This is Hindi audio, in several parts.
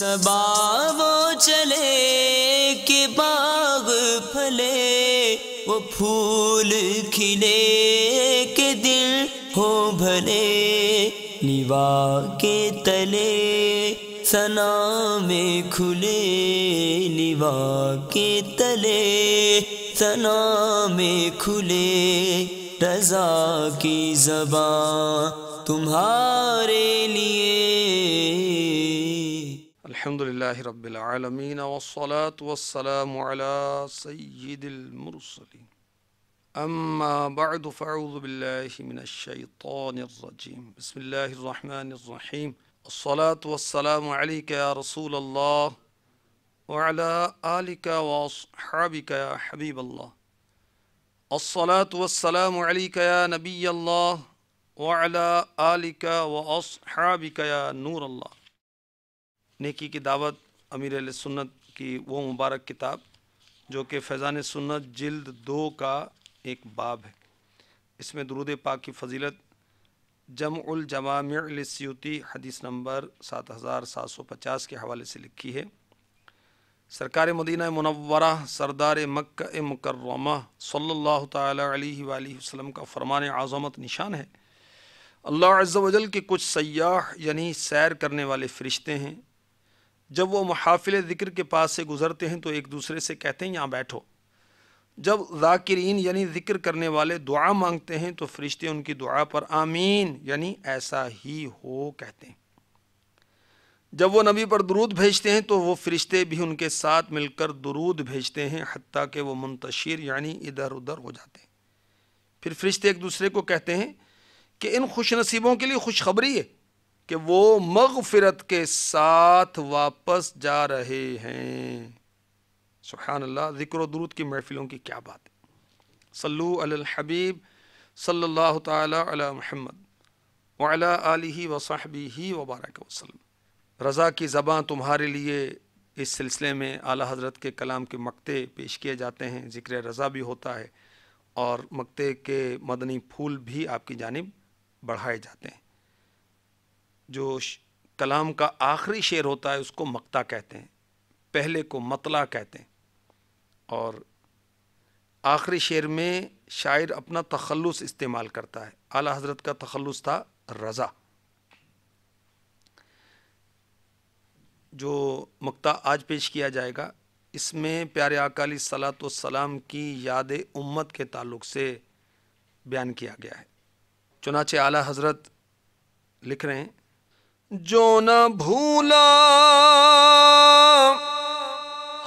सबा वो चले के बाग फले वो फूल खिले के दिल हो भले निवा के तले सना में खुले निवा के तले सना में खुले रजा की जबा तुम्हारे लिए الحمد لله رب العالمين والصلاة والسلام على سيد المرسلين أما بعد فأعوذ بالله من الشيطان الرجيم بسم الله الرحمن الرحيم الصلاة والسلام عليك يا رسول الله وعلى آلك وأصحابك يا حبيب الله الصلاة والسلام عليك يا نبي الله وعلى آلك وأصحابك يا نور الله नेकी की दावत अमीर सुन्नत की वो मुबारक किताब जो कि फैज़ान सुन्नत जल्द दो का एक बाब है इसमें दरूद पाक की फजीलत जमजमामसूती हदीस नंबर सात हज़ार सात सौ पचास के हवाले से लिखी है सरकार मदीना मनवरा सरदार मक् मुकरमा सल्ला वसम का फरमान आज़मत निशान है अल्लाह अज्जा के कुछ सयाह यानी सैर करने वाले फ़रिश्ते हैं जब वो महाफिल ज़िक्र के पास से गुज़रते हैं तो एक दूसरे से कहते हैं यहाँ बैठो जब ज़ाकिरीन यानी ज़िक्र करने वाले दुआ मांगते हैं तो फरिश्ते उनकी दुआ पर आमीन यानी ऐसा ही हो कहते हैं जब वो नबी पर दरूद भेजते हैं तो वो फरिश्ते भी उनके साथ मिलकर दरूद भेजते हैं हती कि वो मुंतशिर यानी इधर उधर हो जाते हैं फिर फरिश्ते एक दूसरे को कहते हैं कि इन खुश नसीबों के लिए खुशखबरी है कि वो मगफिरत के साथ वापस जा रहे हैं सुबहान अल्लाह ज़िक्र दरूद की महफ़िलों की क्या बात है सल्लू अल हबीब सल्लल्लाहु ताला अला मोहम्मद वाला वसाहबी ही वबारक वसलम रज़ा की ज़बाँ तुम्हारे लिए इस सिलसिले में आला हज़रत के कलाम के मकते पेश किए जाते हैं ज़िक्र रज़ा भी होता है और मकते के मदनी फूल भी आपकी जानब बढ़ाए जाते हैं जो कलाम का आखिरी शेर होता है उसको मक्ता कहते हैं पहले को मतला कहते हैं और आखिरी शेर में शायर अपना तखलस इस्तेमाल करता है आला हजरत का तखलस था रज़ा जो मक्ता आज पेश किया जाएगा इसमें प्यारे अकाली सलात सलाम की याद उम्मत के ताल्लुक से बयान किया गया है चुनाचे आला हजरत लिख रहे हैं जो न भूला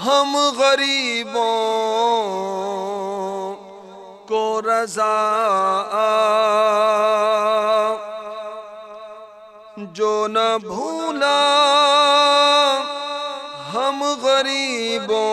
हम गरीबों को रजा जो न भूला हम गरीबों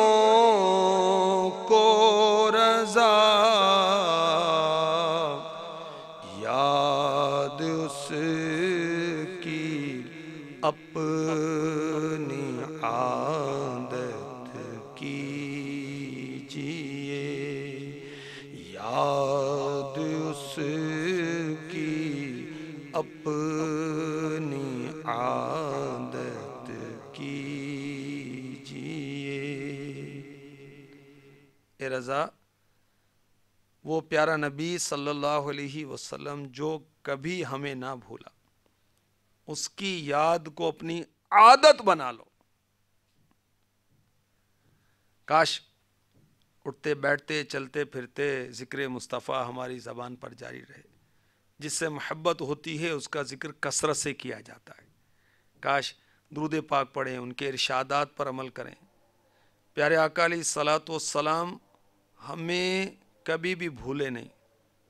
ए रज़ा वो प्यारा नबी सल्लल्लाहु अलैहि वसल्लम जो कभी हमें ना भूला उसकी याद को अपनी आदत बना लो काश उठते बैठते चलते फिरते ज़िक्र मुस्तफ़ा हमारी ज़बान पर जारी रहे जिससे महब्बत होती है उसका ज़िक्र कसरत से किया जाता है काश दरूद पाक पढ़ें उनके इरशादात पर अमल करें प्यारे अकाली सलात सलाम हमें कभी भी भूले नहीं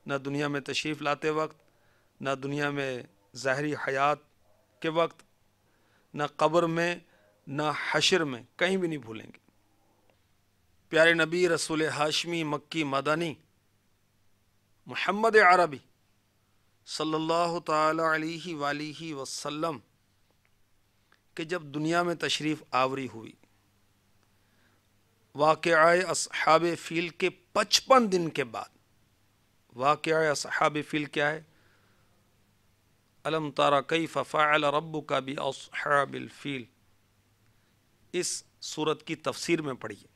ना दुनिया में तशरीफ़ लाते वक्त ना दुनिया में ज़ाहरी हयात के वक्त ना कब्र में ना हशर में कहीं भी नहीं भूलेंगे प्यारे नबी रसूल हाशमी मक्की मदनी मोहम्मद अरबी सल्लल्लाहु अलैहि वसल्लम के जब दुनिया में तशरीफ़ आवरी हुई वाक़ अब फ़ील के पचपन दिन के बाद वाक़ अब फ़ील क्या है अलम तारा कई अल रब का भी फील इस सूरत की तफसीर में पढ़िए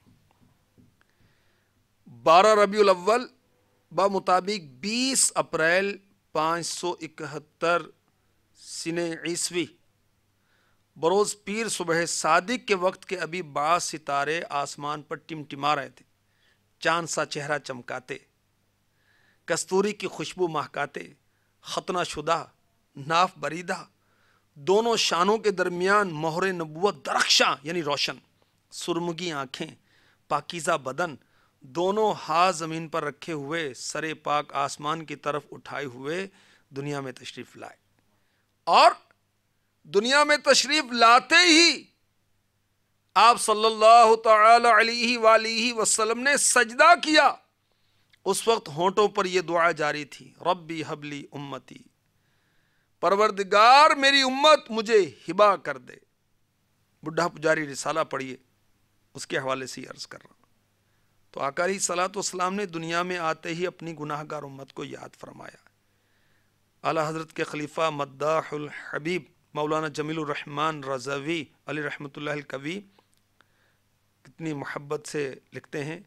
बारह रबी अव्वल ब मुताबिक बीस अप्रैल पाँच सौ इकहत्तर सिने ईस्वी बरोज पीर सुबह सादिक के वक्त के अभी बास सितारे आसमान पर टिमटिमा रहे थे चांद सा चेहरा चमकाते कस्तूरी की खुशबू महकाते खतना शुदा नाफ बरीदा दोनों शानों के दरमियान मोहर नबूत दरख्शा यानी रोशन सुरमुगी आँखें पाकिज़ा बदन दोनों हाथ ज़मीन पर रखे हुए सरे पाक आसमान की तरफ उठाए हुए दुनिया में तशरीफ़ लाए और दुनिया में तशरीफ लाते ही आप सल्लल्लाहु अलैहि वाली वसल्लम ने सजदा किया उस वक्त होंठों पर यह दुआ जारी थी रब्बी हबली उम्मती परवरदिगार मेरी उम्मत मुझे हिबा कर दे बुढ़ा पुजारी रिसाला पढ़िए उसके हवाले से अर्ज़ कर रहा तो आकारी सलात वसलाम ने दुनिया में आते ही अपनी गुनाहगार उम्मत को याद फरमाया अला हज़रत के खलीफा मद्दाहुल हबीब मौलाना जमीलरहमान रज़वी अली रहमत कवी कितनी मोहब्बत से लिखते हैं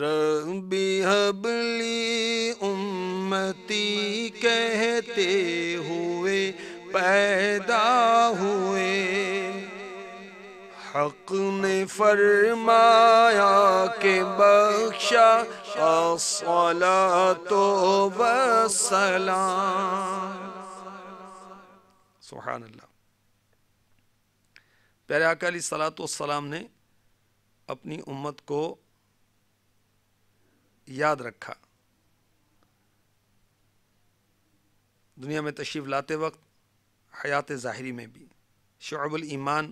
रबी हबली उम्मती कहते हुए पैदा हुए हक ने फरमाया के बख्शा सला तो वसलाम सुहान अल्लाह प्यारे अकाली सलातम सलाम ने अपनी उम्मत को याद रखा दुनिया में तशरीफ़ लाते वक्त हयात ज़ाहरी में भी शबुल ईमान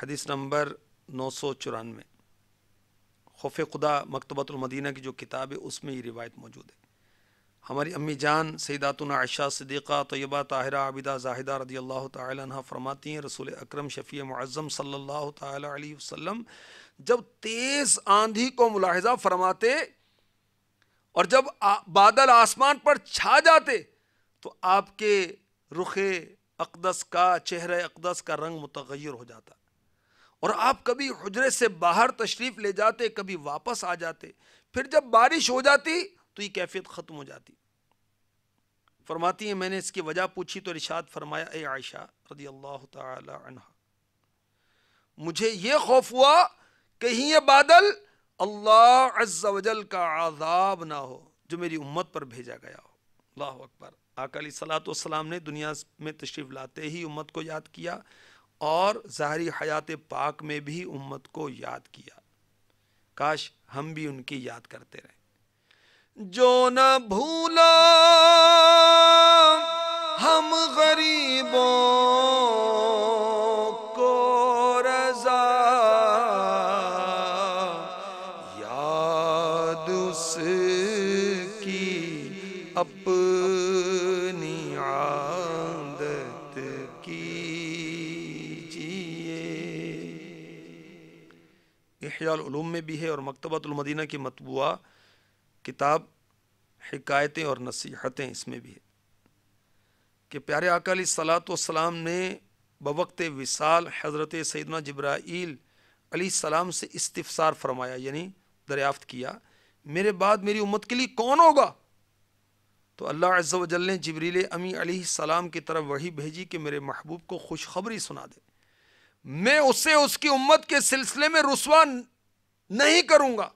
हदीस नंबर नौ सौ चौरानवे खौफ खुदा मकतबतुलमदीना की जो किताब है उसमें ये रिवायत मौजूद है हमारी अम्मी जान सईदातन आयशा सदीक़ा तयबा ताहिरा आबिदा जाहिदा रदी अल्लाह तह फरमाती हैं रसूल अक्रम शफ़ी मज़म सल्ला वसम जब तेज़ आंधी को मुलाहजा फरमाते और जब बादल आसमान पर छा जाते तो आपके रुख अकदस का चेहरे अकदस का रंग मुतगैर हो जाता और आप कभी हजरे से बाहर तशरीफ़ ले जाते कभी वापस आ जाते फिर जब बारिश हो जाती तो ये कैफियत ख़त्म हो जाती फरमाती है मैंने इसकी वजह पूछी तो रिशात फरमाया ए आयशा रदी अल्लाह तहा मुझे ये खौफ हुआ कहीं ये बादल अल्लाह अजल का आज़ाब ना हो जो मेरी उम्मत पर भेजा गया हो अल्लाह अकबर आकली सलाम ने दुनिया में तशरीफ़ लाते ही उम्मत को याद किया और ज़ाहरी हयात पाक में भी उम्मत को याद किया काश हम भी उनकी याद करते रहें जो न भूला हम गरीबों को रजा याद उसकी अपनी आदत कीजिए इहयाल उलूम में भी है और मकतबतुलमदीना की मतबूआ किताब हकायतें और नसीहतें इसमें भी है कि प्यारे अकाली सलात सलाम ने बवक्त विसाल हज़रत सैदना जब्राईल अली सलाम से इस्तफसार फरमाया यानी दरियाफ़त किया मेरे बाद मेरी उम्मत के लिए कौन होगा तो अल्लाह अज़्ज़ वजल ने जबरील अमी अली सलाम की तरफ वही भेजी कि मेरे महबूब को खुशखबरी सुना दे मैं उसे उसकी उम्मत के सिलसिले में रसवा नहीं करूँगा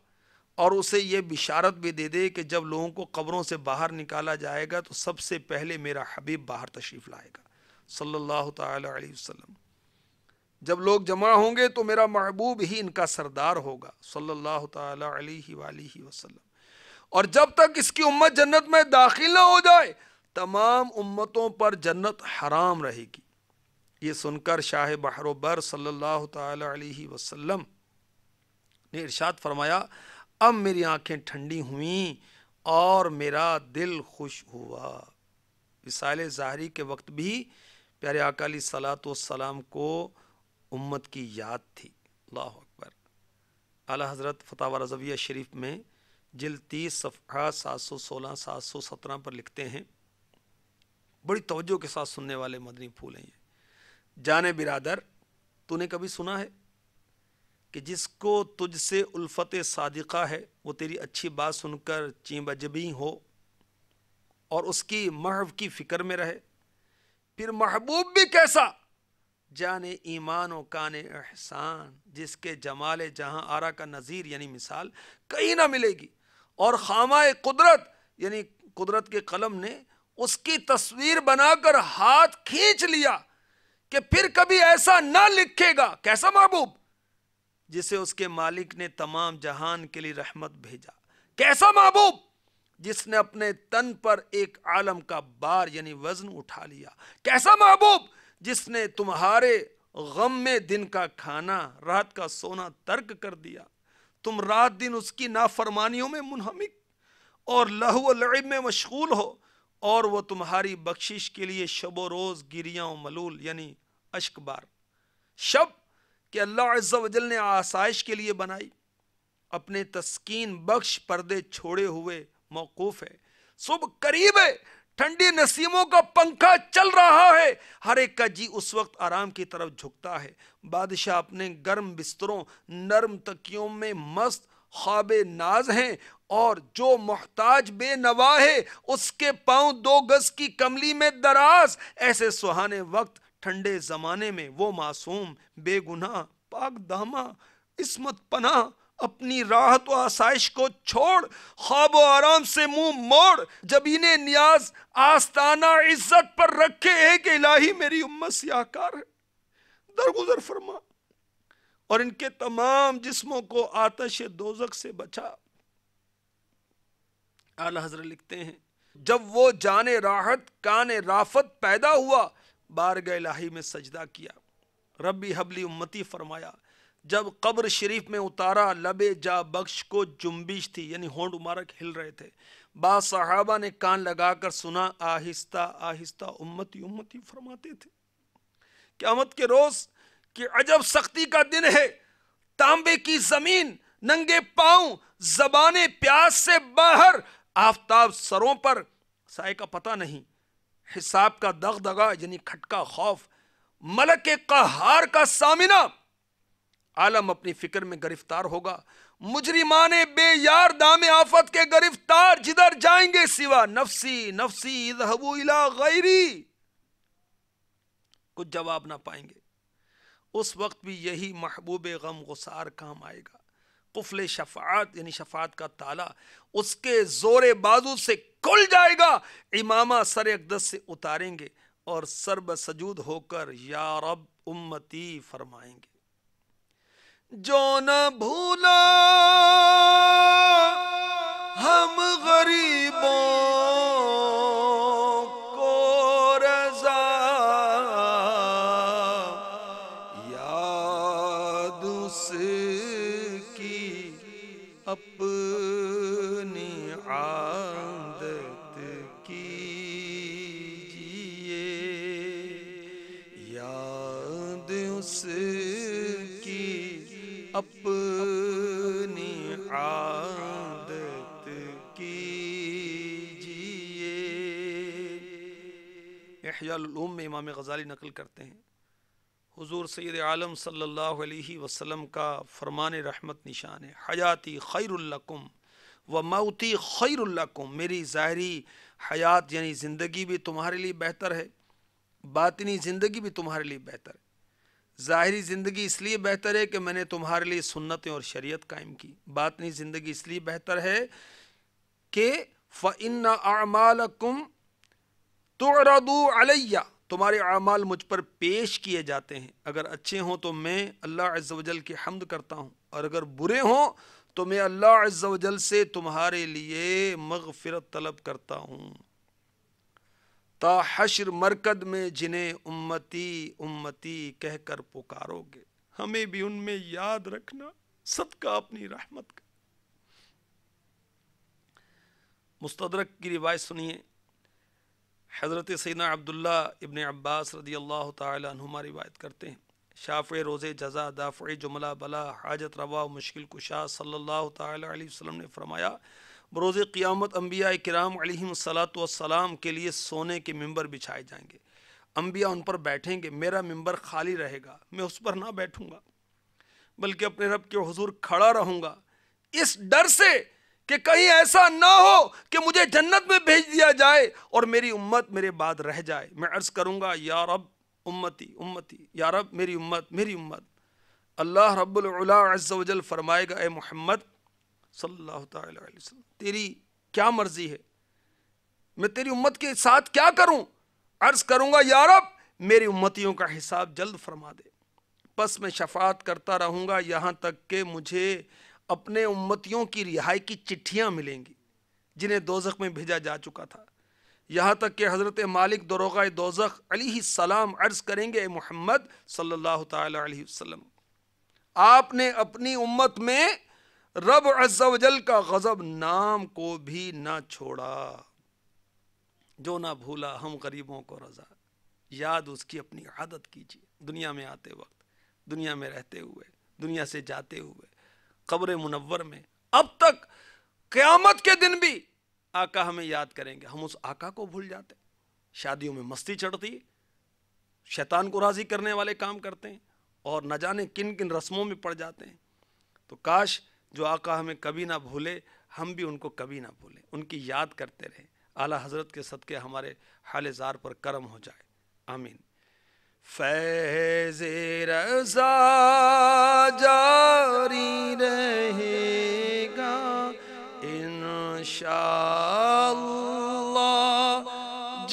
और उसे ये बिशारत भी दे दे कि जब लोगों को कब्रों से बाहर निकाला जाएगा तो सबसे पहले मेरा हबीब बाहर तशरीफ़ लाएगा सल्लल्लाहु अलैहि वसल्लम जब लोग जमा होंगे तो मेरा महबूब ही इनका सरदार होगा सल्लल्लाहु अलैहि वसल्लम और जब तक इसकी उम्मत जन्नत में दाखिल ना हो जाए तमाम उम्मतों पर जन्नत हराम रहेगी ये सुनकर शाह बहरोबर सल्लल्लाहु अलैहि वसल्लम ने इरशाद फरमाया अब मेरी आंखें ठंडी हुई और मेरा दिल खुश हुआ विसाल ज़ाहरी के वक्त भी प्यारे अकाली सलात सलाम को उम्मत की याद थी अल्लाह अकबर अला हज़रत फतावर रजविया शरीफ में जिल तीस सफ़ा सात सौ सोलह सात सौ सत्रह पर लिखते हैं बड़ी तोज्जो के साथ सुनने वाले मदनी फूल हैं ये जाने बिरादर तूने कभी सुना है कि जिसको तुझसे उल्फत सादिका है वो तेरी अच्छी बात सुनकर चीबजबी हो और उसकी महब की फ़िक्र में रहे फिर महबूब भी कैसा जाने ईमान व कान एहसान जिसके जमाल जहाँ आरा का नज़ीर यानी मिसाल कहीं ना मिलेगी और खामा कुदरत यानी कुदरत के कलम ने उसकी तस्वीर बनाकर हाथ खींच लिया कि फिर कभी ऐसा ना लिखेगा कैसा महबूब जिसे उसके मालिक ने तमाम जहान के लिए रहमत भेजा कैसा महबूब जिसने अपने तन पर एक आलम का बार यानी वजन उठा लिया कैसा महबूब जिसने तुम्हारे गम में दिन का खाना रात का सोना तर्क कर दिया तुम रात दिन उसकी नाफरमानियों में मुनहमिक और लहू लड़ब में मशगूल हो और वह तुम्हारी बख्शिश के लिए शबो रोज़ गिरिया मलूल यानी अश्कबार शब कि अल्लाह अज्जा ने आसाइश के लिए बनाई अपने तस्कीन बख्श पर्दे छोड़े हुए मौकूफ है सुबह करीब है ठंडी नसीमों का पंखा चल रहा है हर एक का जी उस वक्त आराम की तरफ झुकता है बादशाह अपने गर्म बिस्तरों नरम तकियों में मस्त ख्वाब नाज हैं और जो मोहताज बेनवा है उसके पांव दो गज की कमली में दराज ऐसे सुहाने वक्त ठंडे जमाने में वो मासूम बेगुना पाक दामा इसमत पना अपनी राहत व आसाइश को छोड़ ख्वाब आराम से मुंह मोड़ जब इन्हें न्याज आस्ताना इज्जत पर रखे एक इलाही मेरी उम्मत से आकार है दरगुजर फरमा और इनके तमाम जिस्मों को आतश दोजक से बचा आला हजर लिखते हैं जब वो जाने राहत कान राफत पैदा हुआ बारग लाही में सजदा किया रबी हबली उम्मती फरमाया जब कब्र शरीफ में उतारा लबे जा बख्श को जुम्बिश थी यानी होंड उमारक हिल रहे थे बासहाबा ने कान लगाकर सुना आहिस्ता आहिस्ता उम्मती उम्मती फरमाते थे क्यामत के रोज़ की अजब सख्ती का दिन है तांबे की ज़मीन नंगे पाँव जबाने प्यास से बाहर आफ्ताब सरों पर साय का पता नहीं हिसाब का दगा यानी खटका खौफ मलक कहार का सामना आलम अपनी फिक्र में गिरफ्तार होगा मुजरिमान बेयार दाम आफत के गिरफ्तार जिधर जाएंगे सिवा नफसी नफसी इला गैरी कुछ जवाब ना पाएंगे उस वक्त भी यही महबूब गम गुसार काम आएगा कुफले शफात यानी शफात का ताला उसके जोरे बाजू से खुल जाएगा इमामा सर अकदस से उतारेंगे और सर्ब सजूद होकर या रब उम्मती फरमाएंगे जो न भूला हम गरीबों की अपनी आदत कीजिए में इमाम गज़ाली नकल करते हैं हुजूर सैद आलम सल्लल्लाहु अलैहि वसल्लम का फरमान रहमत निशान है हयाती खैरकुम व मऊती खैरकुम मेरी ज़ाहरी हयात यानी ज़िंदगी भी तुम्हारे लिए बेहतर है बातनी ज़िंदगी भी तुम्हारे लिए बेहतर है ज़ाहरी ज़िंदगी इसलिए बेहतर है कि मैंने तुम्हारे लिए सुन्नतें और शरीयत कायम की बात नहीं ज़िंदगी इसलिए बेहतर है कि फ़िन आमाल कुम तो अलैया तुम्हारे अमाल मुझ पर पेश किए जाते हैं अगर अच्छे हों तो मैं अल्लाह अज्जल की हमद करता हूँ और अगर बुरे हों तो मैं अल्लाह अज्जल से तुम्हारे लिए मगफरत तलब करता हूँ ताहशर मरकद में जिन्हें उम्मती उम्मती कहकर पुकारोगे हमें भी उनमें याद रखना सदका अपनी रहमत का मुस्तदरक की रिवायत सुनिए हज़रत सैना अब्दुल्ला इबन अब्बास रदी अल्लाह तुमा रिवायत करते हैं शाफ़ रोज़े जजा दाफ़ जुमला बला हाजत रवा मुश्किल कुशा सल्लल्लाहु अलैहि वसल्लम ने फरमाया बरोज़ क़ियामत अम्बिया कराम सलाम के लिए सोने के मंबर बिछाए जाएंगे अम्बिया उन पर बैठेंगे मेरा मंबर खाली रहेगा मैं उस पर ना बैठूँगा बल्कि अपने रब के हजूर खड़ा रहूँगा इस डर से कि कहीं ऐसा ना हो कि मुझे जन्नत में भेज दिया जाए और मेरी उम्मत मेरे बाद रह जाए मैं अर्ज़ करूँगा यारब उम्मती उम्मती यारब मेरी उम्मत मेरी उम्मत अल्लाह रब्ज़ल फरमाएगा ए मोहम्मद सल्लल्लाहु अलैहि वसल्लम तेरी क्या मर्जी है मैं तेरी उम्मत के साथ क्या करूं अर्ज करूंगा यारब मेरी उम्मतियों का हिसाब जल्द फरमा दे बस मैं शफात करता रहूंगा यहाँ तक कि मुझे अपने उम्मतियों की रिहाई की चिट्ठियाँ मिलेंगी जिन्हें दोजख में भेजा जा चुका था यहाँ तक कि हज़रत मालिक दरोगा दोजख अली सलाम अर्ज़ करेंगे मोहम्मद सल्लल्लाहु अलैहि वसल्लम आपने अपनी उम्मत में रब अजल का गज़ब नाम को भी ना छोड़ा जो ना भूला हम गरीबों को रज़ा याद उसकी अपनी आदत कीजिए दुनिया में आते वक्त दुनिया में रहते हुए दुनिया से जाते हुए कब्र मुनवर में अब तक क़यामत के दिन भी आका हमें याद करेंगे हम उस आका को भूल जाते शादियों में मस्ती चढ़ती शैतान को राज़ी करने वाले काम करते हैं और न जाने किन किन रस्मों में पड़ जाते हैं तो काश जो आका हमें कभी ना भूले हम भी उनको कभी ना भूलें उनकी याद करते रहें आला हज़रत के सदक़े हमारे हाल ज़ार पर करम हो जाए आमीन फैज़ रज़ा जारी रहेगा इन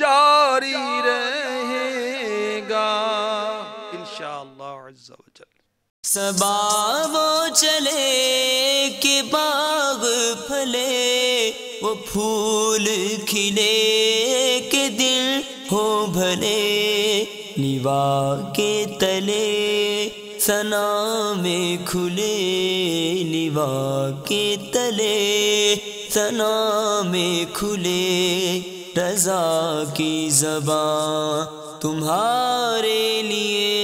जारी रहेगा इन शाह सबा वो चले के बाग फले वो फूल खिले के दिल हो भले निवा के तले सना में खुले निवा के तले सना में खुले रजा की जबा तुम्हारे लिए